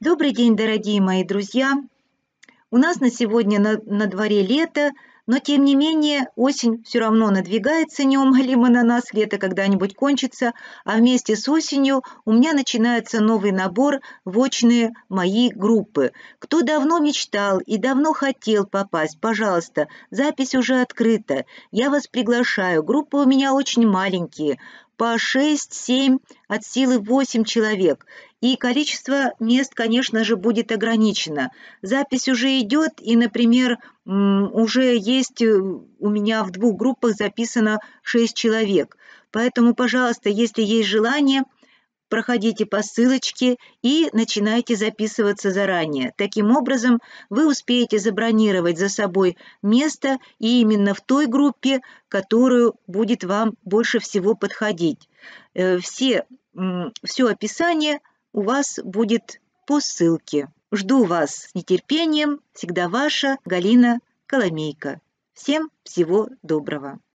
Добрый день, дорогие мои друзья! У нас на сегодня на, на дворе лето, но, тем не менее, осень все равно надвигается неумолимо на нас, лето когда-нибудь кончится, а вместе с осенью у меня начинается новый набор в очные мои группы. Кто давно мечтал и давно хотел попасть, пожалуйста, запись уже открыта. Я вас приглашаю, группы у меня очень маленькие, по 6-7, от силы 8 человек. И количество мест, конечно же, будет ограничено. Запись уже идет, и, например, уже есть э, у меня в двух группах записано 6 человек. Поэтому, пожалуйста, если есть желание, проходите по ссылочке и начинайте записываться заранее. Таким образом, вы успеете забронировать за собой место и именно в той группе, которую будет вам больше всего подходить. Э, все, все описание у вас будет по ссылке. Жду вас с нетерпением. Всегда ваша Галина Коломейко. Всем всего доброго.